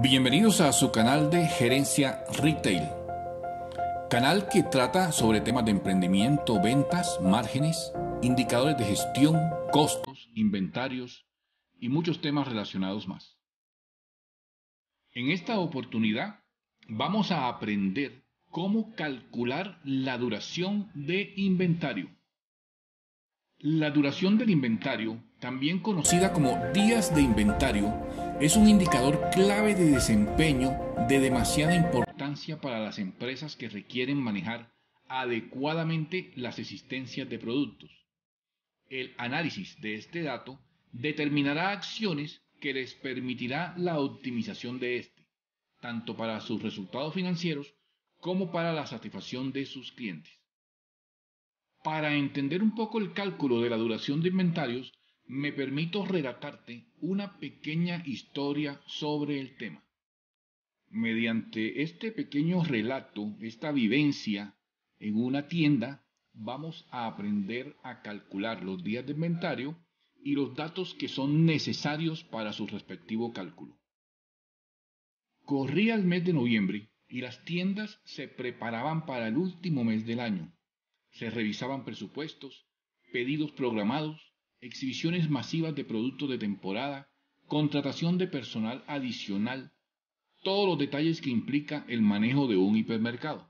Bienvenidos a su canal de Gerencia Retail, canal que trata sobre temas de emprendimiento, ventas, márgenes, indicadores de gestión, costos, inventarios y muchos temas relacionados más. En esta oportunidad vamos a aprender cómo calcular la duración de inventario. La duración del inventario, también conocida como días de inventario, es un indicador clave de desempeño de demasiada importancia para las empresas que requieren manejar adecuadamente las existencias de productos. El análisis de este dato determinará acciones que les permitirá la optimización de este, tanto para sus resultados financieros como para la satisfacción de sus clientes. Para entender un poco el cálculo de la duración de inventarios, me permito relatarte una pequeña historia sobre el tema. Mediante este pequeño relato, esta vivencia en una tienda, vamos a aprender a calcular los días de inventario y los datos que son necesarios para su respectivo cálculo. Corría el mes de noviembre y las tiendas se preparaban para el último mes del año. Se revisaban presupuestos, pedidos programados, exhibiciones masivas de productos de temporada, contratación de personal adicional, todos los detalles que implica el manejo de un hipermercado.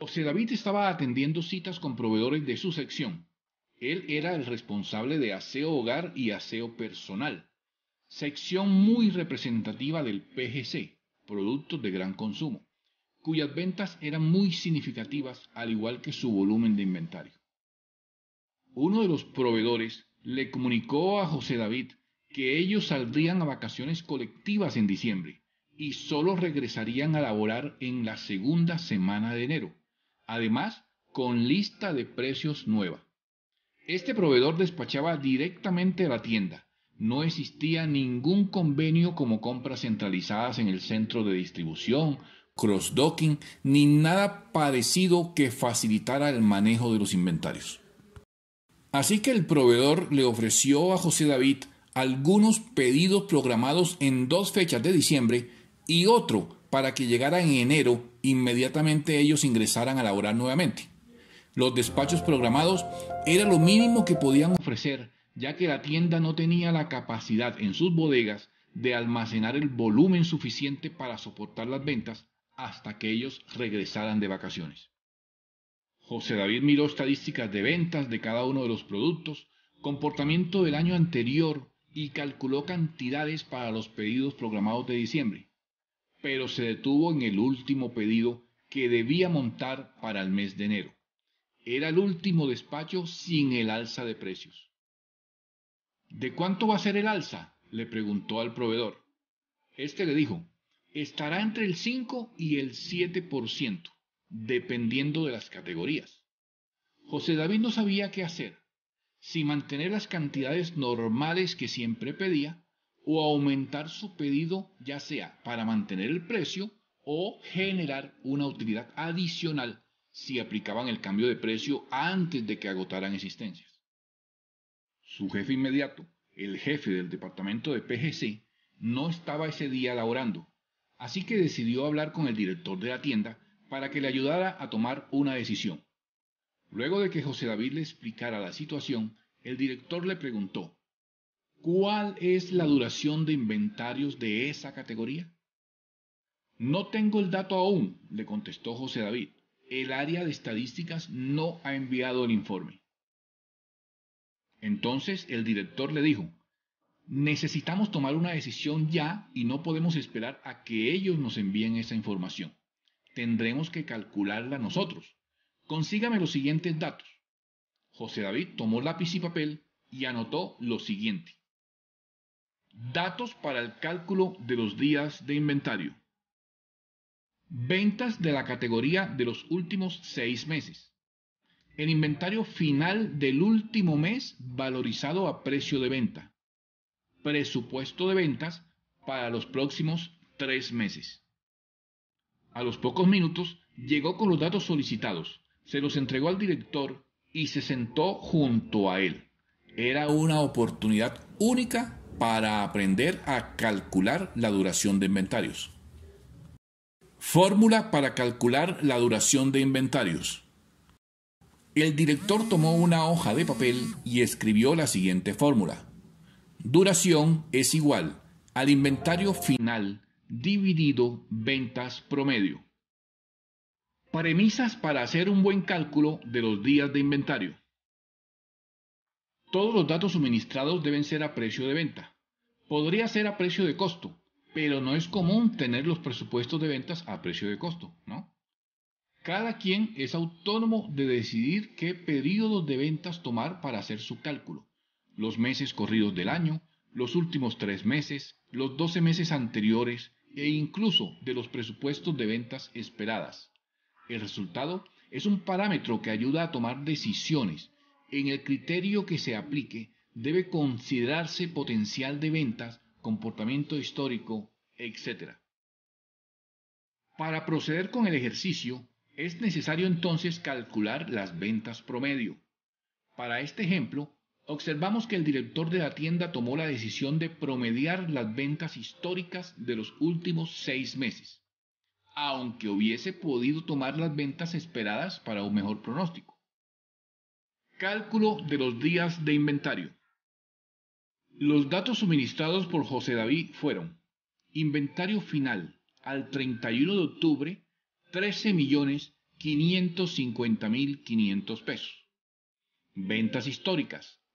José David estaba atendiendo citas con proveedores de su sección. Él era el responsable de aseo hogar y aseo personal, sección muy representativa del PGC, productos de gran consumo, cuyas ventas eran muy significativas al igual que su volumen de inventario uno de los proveedores le comunicó a José David que ellos saldrían a vacaciones colectivas en diciembre y solo regresarían a laborar en la segunda semana de enero, además con lista de precios nueva. Este proveedor despachaba directamente a la tienda, no existía ningún convenio como compras centralizadas en el centro de distribución, cross-docking, ni nada parecido que facilitara el manejo de los inventarios. Así que el proveedor le ofreció a José David algunos pedidos programados en dos fechas de diciembre y otro para que llegara en enero inmediatamente ellos ingresaran a laborar nuevamente. Los despachos programados era lo mínimo que podían ofrecer, ya que la tienda no tenía la capacidad en sus bodegas de almacenar el volumen suficiente para soportar las ventas hasta que ellos regresaran de vacaciones. José David miró estadísticas de ventas de cada uno de los productos, comportamiento del año anterior y calculó cantidades para los pedidos programados de diciembre, pero se detuvo en el último pedido que debía montar para el mes de enero. Era el último despacho sin el alza de precios. ¿De cuánto va a ser el alza? le preguntó al proveedor. Este le dijo, estará entre el 5 y el 7% dependiendo de las categorías. José David no sabía qué hacer, si mantener las cantidades normales que siempre pedía o aumentar su pedido ya sea para mantener el precio o generar una utilidad adicional si aplicaban el cambio de precio antes de que agotaran existencias. Su jefe inmediato, el jefe del departamento de PGC, no estaba ese día laborando, así que decidió hablar con el director de la tienda para que le ayudara a tomar una decisión. Luego de que José David le explicara la situación, el director le preguntó, ¿cuál es la duración de inventarios de esa categoría? No tengo el dato aún, le contestó José David. El área de estadísticas no ha enviado el informe. Entonces el director le dijo, necesitamos tomar una decisión ya y no podemos esperar a que ellos nos envíen esa información tendremos que calcularla nosotros. Consígame los siguientes datos. José David tomó lápiz y papel y anotó lo siguiente. Datos para el cálculo de los días de inventario. Ventas de la categoría de los últimos seis meses. El inventario final del último mes valorizado a precio de venta. Presupuesto de ventas para los próximos tres meses. A los pocos minutos llegó con los datos solicitados, se los entregó al director y se sentó junto a él. Era una oportunidad única para aprender a calcular la duración de inventarios. Fórmula para calcular la duración de inventarios. El director tomó una hoja de papel y escribió la siguiente fórmula. Duración es igual al inventario final dividido ventas promedio. Premisas para hacer un buen cálculo de los días de inventario. Todos los datos suministrados deben ser a precio de venta. Podría ser a precio de costo, pero no es común tener los presupuestos de ventas a precio de costo, ¿no? Cada quien es autónomo de decidir qué período de ventas tomar para hacer su cálculo. Los meses corridos del año, los últimos tres meses, los 12 meses anteriores e incluso de los presupuestos de ventas esperadas. El resultado es un parámetro que ayuda a tomar decisiones. En el criterio que se aplique debe considerarse potencial de ventas, comportamiento histórico, etc. Para proceder con el ejercicio, es necesario entonces calcular las ventas promedio. Para este ejemplo, Observamos que el director de la tienda tomó la decisión de promediar las ventas históricas de los últimos seis meses, aunque hubiese podido tomar las ventas esperadas para un mejor pronóstico. Cálculo de los días de inventario. Los datos suministrados por José David fueron inventario final al 31 de octubre 13.550.500 pesos. Ventas históricas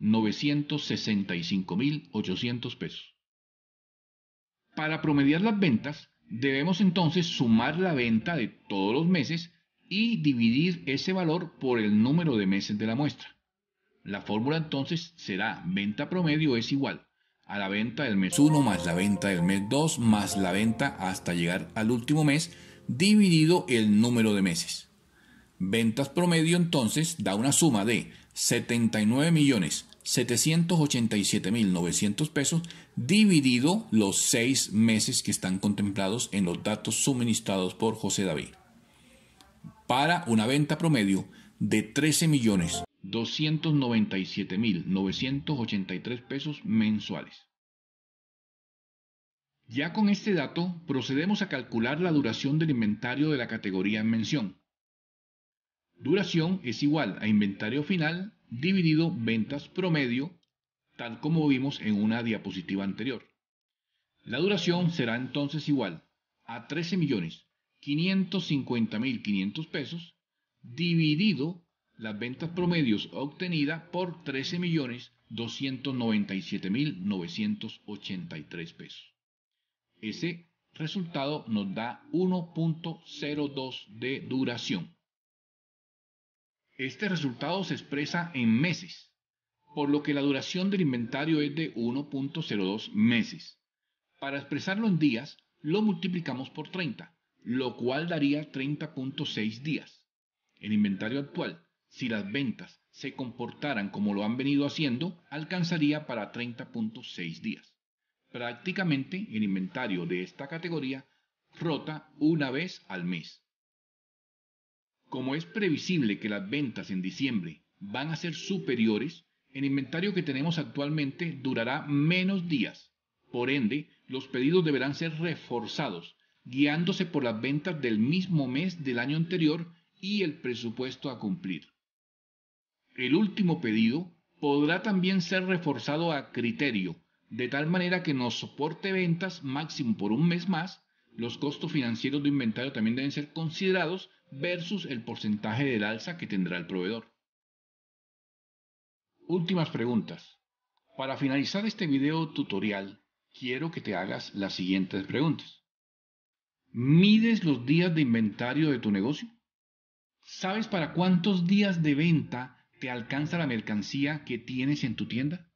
965.800 pesos. Para promediar las ventas, debemos entonces sumar la venta de todos los meses y dividir ese valor por el número de meses de la muestra. La fórmula entonces será venta promedio es igual a la venta del mes 1 más la venta del mes 2 más la venta hasta llegar al último mes dividido el número de meses. Ventas promedio entonces da una suma de 79 millones 787.900 pesos dividido los seis meses que están contemplados en los datos suministrados por José David para una venta promedio de 13.297.983 pesos mensuales. Ya con este dato procedemos a calcular la duración del inventario de la categoría en mención. Duración es igual a inventario final dividido ventas promedio, tal como vimos en una diapositiva anterior. La duración será entonces igual a 13.550.500 pesos dividido las ventas promedios obtenidas por 13.297.983 pesos. Ese resultado nos da 1.02 de duración. Este resultado se expresa en meses, por lo que la duración del inventario es de 1.02 meses. Para expresarlo en días, lo multiplicamos por 30, lo cual daría 30.6 días. El inventario actual, si las ventas se comportaran como lo han venido haciendo, alcanzaría para 30.6 días. Prácticamente el inventario de esta categoría rota una vez al mes. Como es previsible que las ventas en diciembre van a ser superiores, el inventario que tenemos actualmente durará menos días. Por ende, los pedidos deberán ser reforzados, guiándose por las ventas del mismo mes del año anterior y el presupuesto a cumplir. El último pedido podrá también ser reforzado a criterio, de tal manera que nos soporte ventas máximo por un mes más los costos financieros de inventario también deben ser considerados versus el porcentaje del alza que tendrá el proveedor. Últimas preguntas. Para finalizar este video tutorial, quiero que te hagas las siguientes preguntas. ¿Mides los días de inventario de tu negocio? ¿Sabes para cuántos días de venta te alcanza la mercancía que tienes en tu tienda?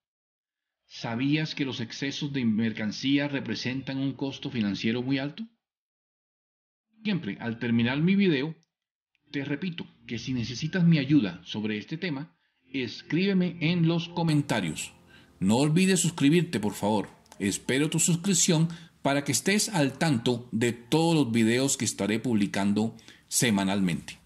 ¿Sabías que los excesos de mercancía representan un costo financiero muy alto? Siempre al terminar mi video, te repito que si necesitas mi ayuda sobre este tema, escríbeme en los comentarios. No olvides suscribirte, por favor. Espero tu suscripción para que estés al tanto de todos los videos que estaré publicando semanalmente.